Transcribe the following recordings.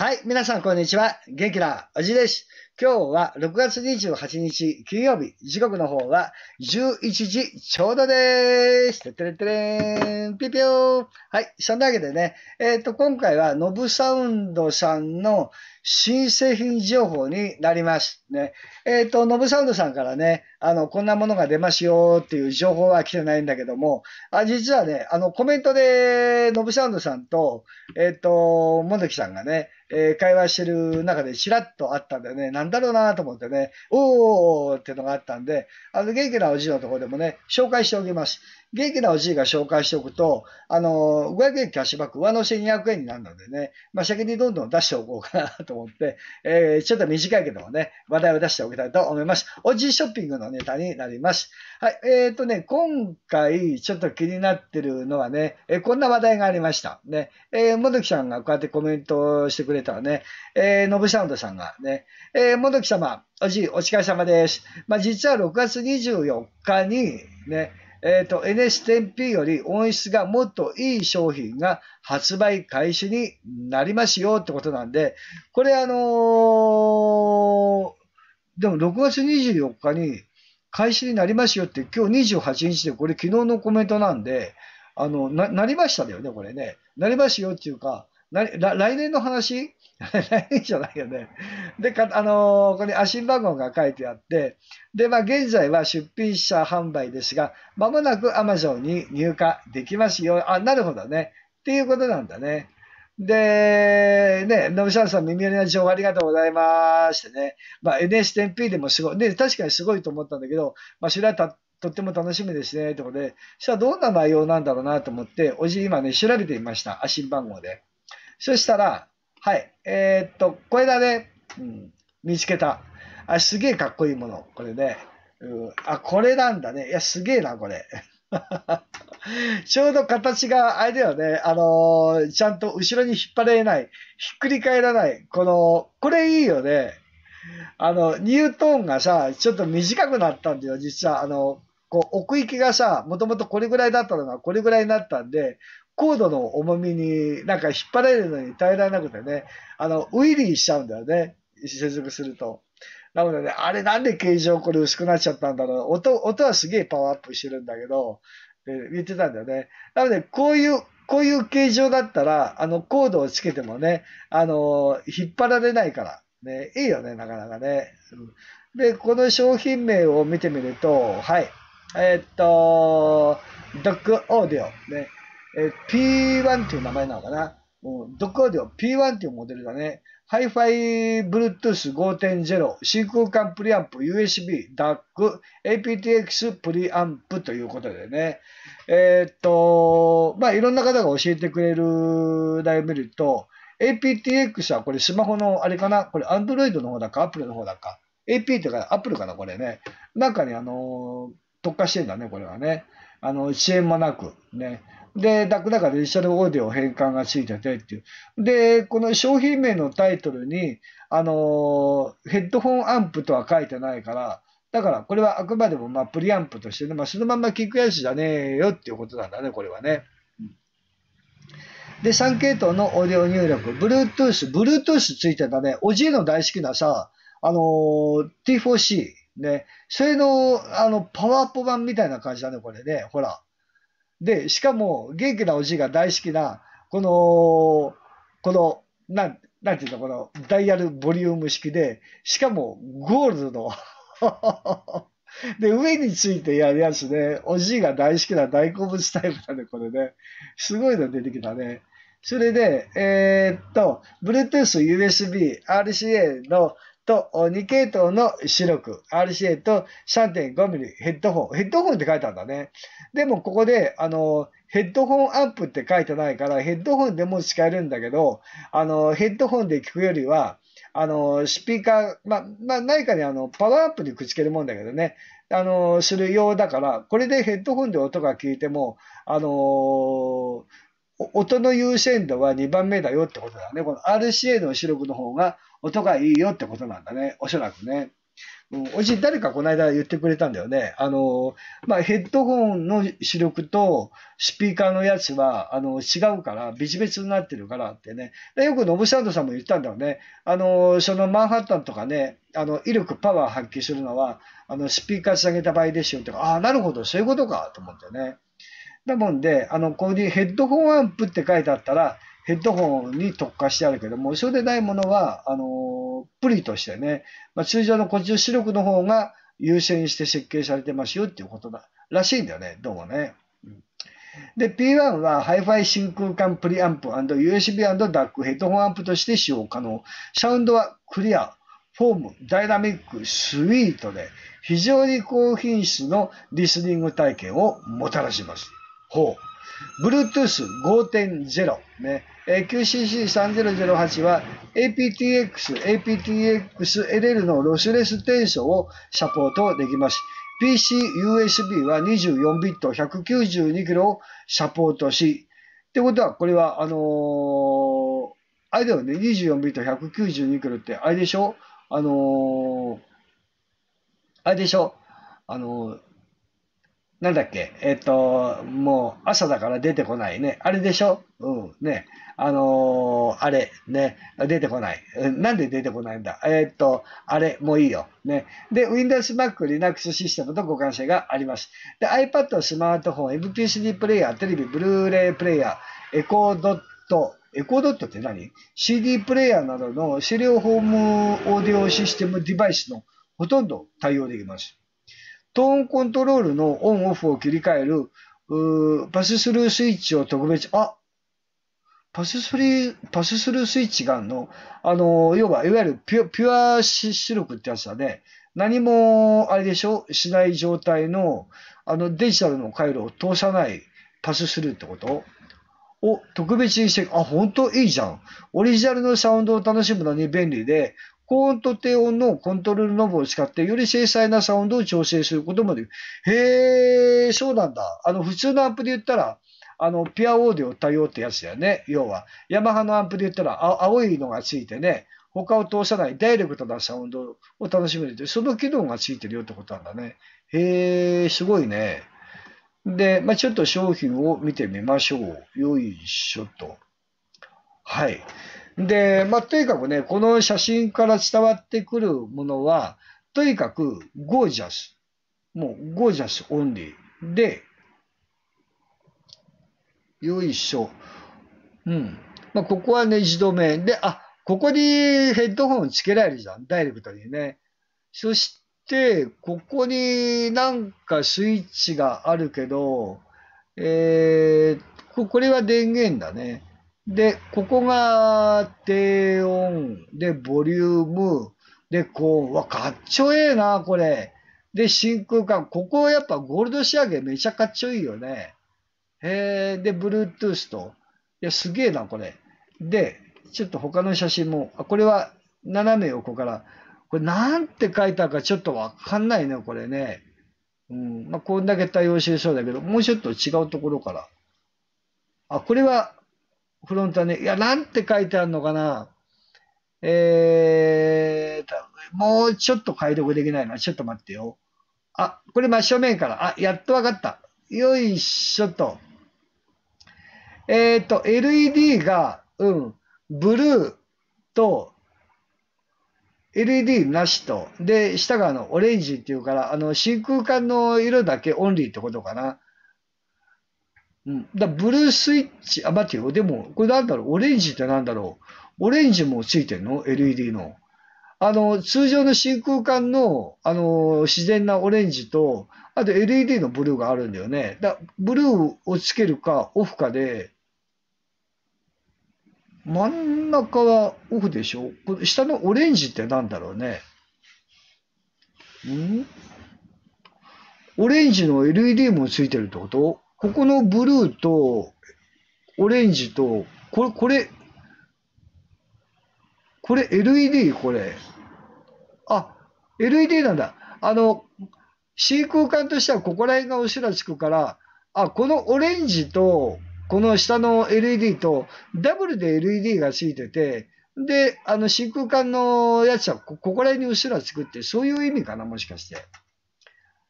はい、皆さんこんにちは。元気なおじです。今日は6月28日金曜日、時刻の方は11時ちょうどです。てってれってれん、ぴぴょー。はい、そんなわけでね、えっ、ー、と、今回はノブサウンドさんの、新製品情報になります。ね。えっ、ー、と、ノブサウンドさんからね、あの、こんなものが出ますよっていう情報は来てないんだけども、あ実はね、あの、コメントで、ノブサウンドさんと、えっ、ー、と、モンさんがね、えー、会話してる中でちらっとあったんでね、なんだろうなと思ってね、おーおーってのがあったんで、あの、元気なおじいのところでもね、紹介しておきます。元気なおじいが紹介しておくと、あの、500円キャッシュバック上乗せ200円になるのでね、まあ、先にどんどん出しておこうかなと思って、えー、ちょっと短いけどもね、話題を出しておきたいと思います。おじいショッピングのネタになります。はい、えっ、ー、とね、今回ちょっと気になってるのはね、えー、こんな話題がありました。ね、えー、もどきさんがこうやってコメントしてくれたらね、えー、ノブサウンドさんがね、えー、もどき様、おじい、お疲れ様です。まあ、実は6月24日にね、えっ、ー、と、NS10P より音質がもっといい商品が発売開始になりますよってことなんで、これあのー、でも6月24日に開始になりますよって今日28日でこれ昨日のコメントなんで、あの、な、なりましただよね、これね。なりますよっていうか、来年の話 来年じゃないよね。で、あのー、これアシン番号が書いてあって、で、まあ、現在は出品者販売ですが、まもなく Amazon に入荷できますよ。あ、なるほどね。っていうことなんだね。で、ね、のぶさん耳寄りな情報ありがとうございますってね。まあ、n s t m p でもすごい。ね、確かにすごいと思ったんだけど、まあ、それはたとっても楽しみですね。ってことで、そしたらどんな内容なんだろうなと思って、おじ今ね、調べてみました。アシン番号で。そしたら、はい、えー、っと、これだね、うん、見つけた。あ、すげえかっこいいもの、これね。うん、あ、これなんだね。いや、すげえな、これ。ちょうど形が、あれだよね、あのー、ちゃんと後ろに引っ張れない、ひっくり返らない、この、これいいよね。あの、ニュートーンがさ、ちょっと短くなったんだよ、実は。あの、こう、奥行きがさ、もともとこれぐらいだったのが、これぐらいになったんで、コードの重みになんか引っ張られるのに耐えられなくてね、あの、ウィリーしちゃうんだよね。接続すると。なのでね、あれなんで形状これ薄くなっちゃったんだろう。音、音はすげえパワーアップしてるんだけど、え言ってたんだよね。なので、こういう、こういう形状だったら、あの、コードをつけてもね、あの引っ張られないから、ね、いいよね、なかなかね。うん、で、この商品名を見てみると、はい。えー、っと、ドッグオーディオ。ね。えー、P1 っていう名前なのかな。うん、ドックオーディオ P1 っていうモデルだね。Hi-Fi Bluetooth 5.0、真空管プリアンプ、USB、DAC、aptX プリアンプということでね。えー、っと、まあ、いろんな方が教えてくれる題を見ると、aptX はこれスマホのあれかなこれ Android の方だか Apple の方だか AP っていうか Apple かなこれね。なんかね、あのー、特化してんだね、これはね。あの、遅延もなく、ね。で、だからジタのオーディオ変換がついててっていう。で、この商品名のタイトルに、あのー、ヘッドホンアンプとは書いてないから、だからこれはあくまでもまあプリアンプとしてね、まあ、そのまま聞くやつじゃねえよっていうことなんだね、これはね。で、3系統のオーディオ入力、Bluetooth、Bluetooth ついてたね、おじいの大好きなさ、あのー、T4C、ね、それの、あの、パワーアップ版みたいな感じだね、これね、ほら。で、しかも元気なおじいが大好きな、この、この、なん、なんていうの、このダイヤルボリューム式で、しかもゴールドの で、上についてやるやつで、ね、おじいが大好きな大好物タイプなんで、これね。すごいの出てきたね。それで、えー、っと、Bluetooth、USB、RCA のと2系統の視力 RCA と 3.5mm ヘッドホン。ヘッドホンって書いてあるんだね。でもここで、あの、ヘッドホンアップって書いてないから、ヘッドホンでも使えるんだけど、あの、ヘッドホンで聞くよりは、あの、スピーカー、まま何かにあの、パワーアップにくっつけるもんだけどね、あの、する用だから、これでヘッドホンで音が聞いても、あの音の優先度は2番目だよってことだね。この RCA の視力の方が音がいいよってことなんだね。おそらくね。うん、おじ、誰かこの間言ってくれたんだよね。あの、まあ、ヘッドホンの主力とスピーカーのやつは、あの、違うから、別々になってるからってね。でよくノブサンドさんも言ったんだよね。あの、そのマンハッタンとかね、あの、威力、パワー発揮するのは、あの、スピーカー下げた場合ですよとか、ああ、なるほど、そういうことか、と思ってね。だもんで、あの、ここにヘッドホンアンプって書いてあったら、ヘッドホンに特化してあるけども、そうでないものは、あの、プリとしてね、まあ、通常のこっちの視力の方が優先して設計されてますよっていうことだ、らしいんだよね、どうもね。で、P1 は Hi-Fi 真空管プリアンプ &USB& ダックヘッドホンアンプとして使用可能。サウンドはクリア、フォーム、ダイナミック、スイートで、非常に高品質のリスニング体験をもたらします。ほう。Bluetooth5.0、ね、え QCC3008 は APTX、APTXLL のロスレス転送をサポートできます。PCUSB は24ビット1 9 2 k ロをサポートし、ってことは、これは、あのー、あれだよね、24ビット1 9 2 k ロって、あれでしょあのー、あれでしょあのー、なんだっけえっ、と、もう朝だから出てこないね。あれでしょうん、ね。あのー、あれ、ね、出てこない。なんで出てこないんだえー、っと、あれ、もういいよ。ね。で、Windows、Mac、Linux システムと互換性があります。で、iPad、スマートフォン、MPCD プレイヤー、テレビ、ブルーレイプレイヤー、エコードット、エコードットって何 ?CD プレイヤーなどの資料ホームオーディオシステムデバイスのほとんど対応できます。トーンコントロールのオンオフを切り替える、パススルースイッチを特別、あ、パススリー、パススルースイッチガンの、あの、要は、いわゆるピュピュア出力ってやつだね。何も、あれでしょしない状態の、あの、デジタルの回路を通さないパススルーってことを特別にして、あ、本当いいじゃん。オリジナルのサウンドを楽しむのに便利で、高音と低音のコントロールノブを使って、より精細なサウンドを調整することもできる。へえ、そうなんだ。あの、普通のアップで言ったら、あの、ピアオーディオ多用ってやつだよね、要は。ヤマハのアンプで言ったら、青いのがついてね、他を通さないダイレクトなサウンドを楽しめるという、その機能がついてるよってことなんだね。へえ、すごいね。で、まあ、ちょっと商品を見てみましょう。よいしょと。はい。で、まあ、とにかくね、この写真から伝わってくるものは、とにかくゴージャス。もうゴージャスオンリー。で、よいしょ。うん。まあ、ここはネジ止め。で、あ、ここにヘッドホンつけられるじゃん。ダイレクトにね。そして、ここになんかスイッチがあるけど、えー、これは電源だね。で、ここが低音、で、ボリューム、で、こう、わ、かっちょええな、これ。で、真空管。ここやっぱゴールド仕上げめちゃかっちょいいよね。へえ、で、Bluetooth と。いや、すげえな、これ。で、ちょっと他の写真も、あ、これは斜め横から、これなんて書いたかちょっとわかんないね、これね。うん、まあ、こんだけ対応してそうだけど、もうちょっと違うところから。あ、これはフロントね。いや、なんて書いてあるのかな。えー、もうちょっと解読できないな。ちょっと待ってよ。あ、これ真正面から。あ、やっとわかった。よいしょっと。えっ、ー、と、LED が、うん、ブルーと、LED なしと、で、下があのオレンジっていうから、あの真空管の色だけオンリーってことかな。うん。だブルースイッチ、あ、待ってよ。でも、これなんだろうオレンジってなんだろうオレンジもついてんの ?LED の。あの、通常の真空管の、あの、自然なオレンジと、あと LED のブルーがあるんだよね。だブルーをつけるかオフかで、真ん中はオフでしょこの下のオレンジってなんだろうね。んオレンジの LED もついてるってことここのブルーとオレンジと、これ、これ、これ LED? これ。あ、LED なんだ。あの、C 空間としてはここら辺がおしらつくから、あ、このオレンジとこの下の LED とダブルで LED がついてて、で、あの真空管のやつはここら辺にうっすらつくって、そういう意味かな、もしかして。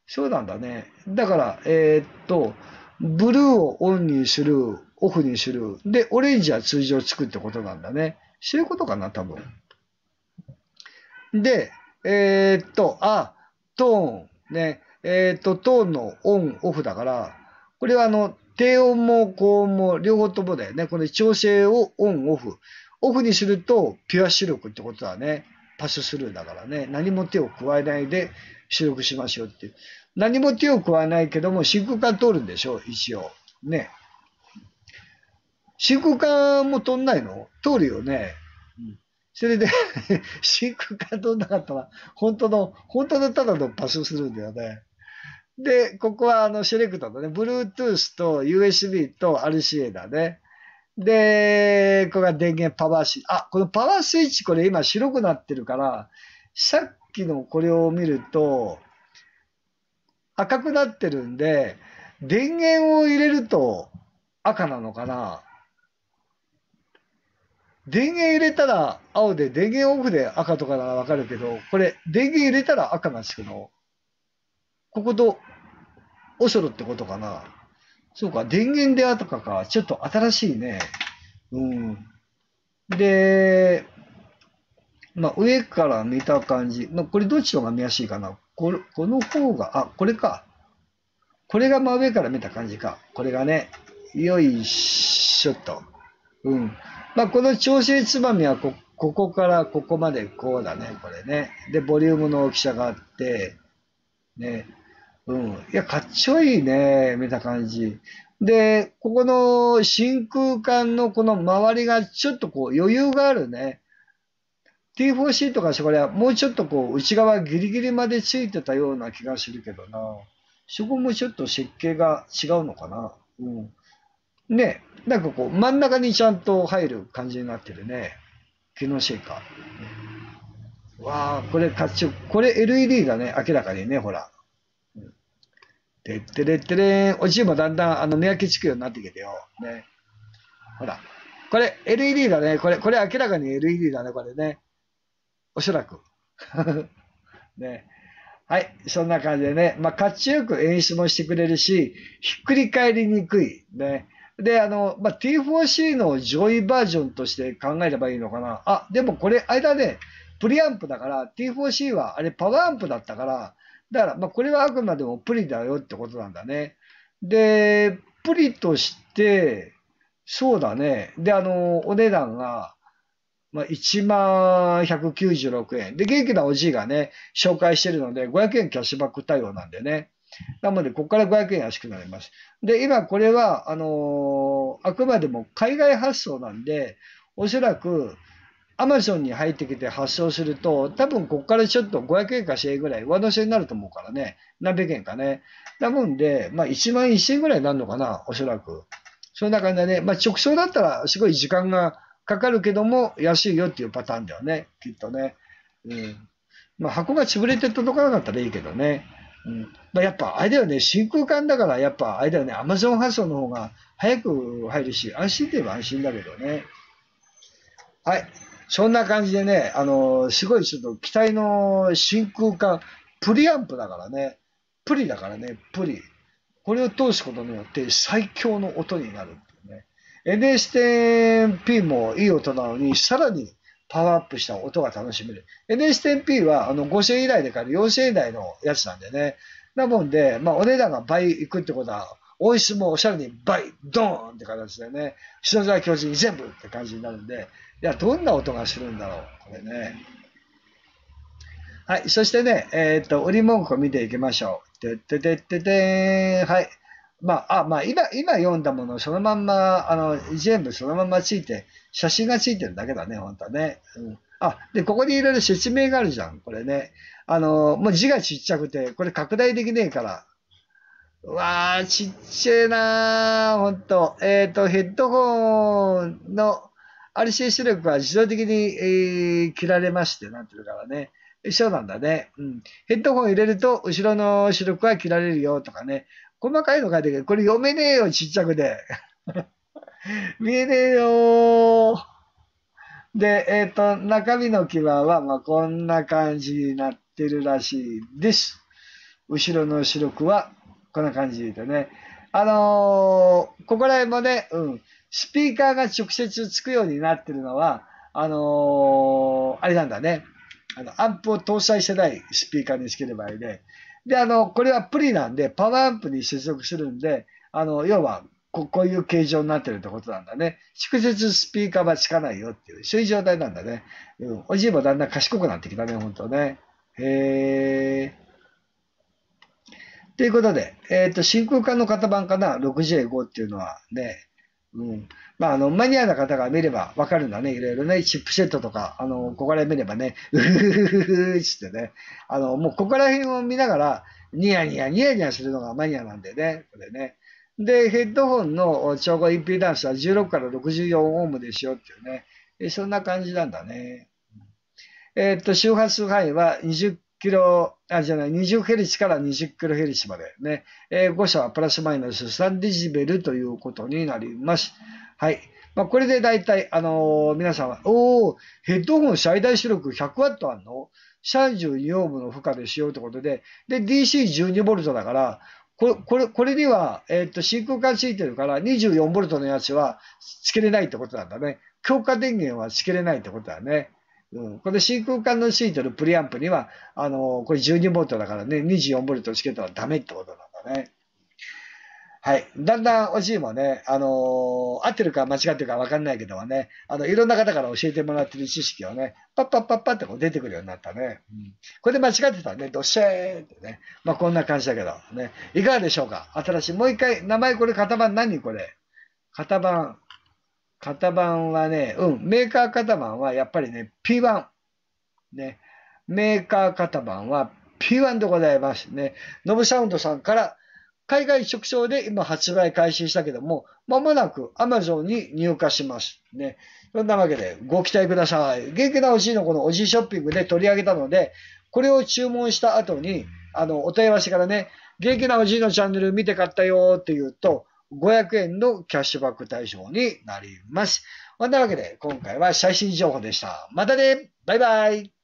そうなんだね。だから、えー、っと、ブルーをオンにする、オフにする。で、オレンジは通常つくってことなんだね。そういうことかな、多分。で、えー、っと、あ、トーン。ね。えー、っと、トーンのオン、オフだから、これはあの、低音も高音も両方ともだよね。この調整をオンオフ。オフにするとピュア出力ってことはね、パススルーだからね、何も手を加えないで出力しましょうっていう。何も手を加えないけども、真空管通るんでしょ、一応。ね。真空管も通んないの通るよね。うん、それで真空管通んなかったら、本当の、本当のただのパススルーだよね。で、ここはあのセレクトだね。Bluetooth と USB と RCA だね。で、これが電源パワースイッチ。あ、このパワースイッチこれ今白くなってるから、さっきのこれを見ると赤くなってるんで、電源を入れると赤なのかな。電源入れたら青で、電源オフで赤とかならわかるけど、これ電源入れたら赤なんですけど、こことオソロってことかな。そうか、電源であとかか。ちょっと新しいね。うん。で、まあ、上から見た感じ。まあ、これどっちの方が見やすいかな。これこの方が、あ、これか。これが真上から見た感じか。これがね。よいしょと。うん。まあ、この調整つまみはこ、ここからここまでこうだね、これね。で、ボリュームの大きさがあって、ね。うん。いや、かっちょいいね、見た感じ。で、ここの真空管のこの周りがちょっとこう余裕があるね。T4C とかそこらもうちょっとこう内側ギリギリまでついてたような気がするけどな。そこもちょっと設計が違うのかな。うん。ね、なんかこう真ん中にちゃんと入る感じになってるね。気のせいか。わあ、これかっちょ、これ LED だね、明らかにね、ほら。てってれってれおじいもだんだんあの値上げつくようになってきてよ。ね。ほら。これ LED だね。これ、これ明らかに LED だね、これね。おそらく。ね。はい。そんな感じでね。まあ、かっちよく演出もしてくれるし、ひっくり返りにくい。ね。で、あの、まあ、T4C の上位バージョンとして考えればいいのかな。あ、でもこれ、間で、ね、プリアンプだから、T4C はあれパワーアンプだったから、だから、まあ、これはあくまでもプリだよってことなんだね。で、プリとして、そうだね。で、あの、お値段が、まあ、1万196円。で、元気なおじいがね、紹介してるので、500円キャッシュバック対応なんでね。なので、ここから500円安くなります。で、今これは、あのー、あくまでも海外発送なんで、おそらく、アマゾンに入ってきて発送すると、多分ここからちょっと500円か1000円ぐらい上乗せになると思うからね。何百円かね。多分で、まあ1万1000円ぐらいになるのかな、おそらく。そんな感じでね、まあ直送だったらすごい時間がかかるけども安いよっていうパターンだよね、きっとね。うん。まあ箱が潰れて届かなかったらいいけどね。うん。まあやっぱあれだよね、真空管だからやっぱあれだよね、アマゾン発送の方が早く入るし、安心といえば安心だけどね。はい。そんな感じでね、あの、すごいちょっと機体の真空管、プリアンプだからね、プリだからね、プリ。これを通すことによって最強の音になるっていうね。NS10P もいい音なのに、さらにパワーアップした音が楽しめる。NS10P はあの5000以内で買える4000円以内のやつなんでね。なもんで、まあ、お値段が倍いくってことは、音質もおしゃれに倍、ドーンって形でね、篠沢教授に全部って感じになるんで、いや、どんな音がするんだろう、これね。はい、そしてね、えっ、と、売り文句を見ていきましょう。てててててはい。まあ、あ、まあ、今、今読んだものそのまんま、あの、全部そのままついて、写真がついてるだけだね、本当はね。うん。あ、で、ここにいろいろ説明があるじゃん、これね。あの、もう字がちっちゃくて、これ拡大できねえから。うわー、ちっちゃいなー、ほんと。えっ、ー、と、ヘッドホンの、r c 出力は自動的に、えー、切られまして、なんていうからね。一緒なんだね。うん。ヘッドホン入れると、後ろの出力は切られるよとかね。細かいの書いてるけど、これ読めねえよ、ちっちゃくで。見えねえよで、えっ、ー、と、中身の牙は、まあ、こんな感じになってるらしいです。後ろの主力は、こんな感じでね。あのー、ここら辺もね、うん。スピーカーが直接つくようになってるのは、あのー、あれなんだね。あの、アンプを搭載してないスピーカーにつければあれで。で、あの、これはプリなんで、パワーアンプに接続するんで、あの、要は、ここういう形状になってるってことなんだね。直接スピーカーはつかないよっていう、そういう状態なんだね。うん。おじいもだんだん賢くなってきたね、ほんとね。へー。ということで、えっ、ー、と、真空管の型番かな、6 0 5っていうのはね、うん。まあ、あの、マニアな方が見ればわかるんだね。いろいろね、チップセットとか、あの、ここら辺見ればね、うふふふふしてね、あの、もうここら辺を見ながら、ニヤニヤ、ニヤニヤするのがマニアなんでね、これね。で、ヘッドホンの超高インピーダンスは16から64オームでしよっていうね。そんな感じなんだね。えー、っと、周波数範囲は20キロ、あ、じゃない、20ヘルツから20キロヘルツまでね、えー、誤差はプラスマイナス3デジベルということになります。はい。まあ、これで大体、あのー、皆さんは、おおヘッドホン最大出力 100W あんの ?32 オームの負荷でしようということで、で、DC12V だから、これ、これ、これには、えー、っと、真空管ついてるから、24V のやつはつけれないってことなんだね。強化電源はつけれないってことだね。うん、この真空管のついてるプリアンプには、あのー、これ12ボルトだからね、24ボルトつけたらダメってことなんだね。はい。だんだんおじいもね、あのー、合ってるか間違ってるか分かんないけどもね、あの、いろんな方から教えてもらってる知識をね、パッパッパッパってこう出てくるようになったね。うん、これで間違ってたらね、どっしゃーってね。まあ、こんな感じだけど、ね。いかがでしょうか新しい。もう一回、名前これ、型番何これ型番。型番はね、うん、メーカー型番はやっぱりね、P1。ね、メーカー型番は P1 でございますね。ノブサウンドさんから海外直送で今発売開始したけども、まもなく Amazon に入荷します。ね。そんなわけでご期待ください。元気なおじいのこのおじいショッピングで取り上げたので、これを注文した後に、あの、お問い合わせからね、元気なおじいのチャンネル見て買ったよって言うと、500円のキャッシュバック対象になります。そんなわけで、今回は最新情報でした。またねバイバイ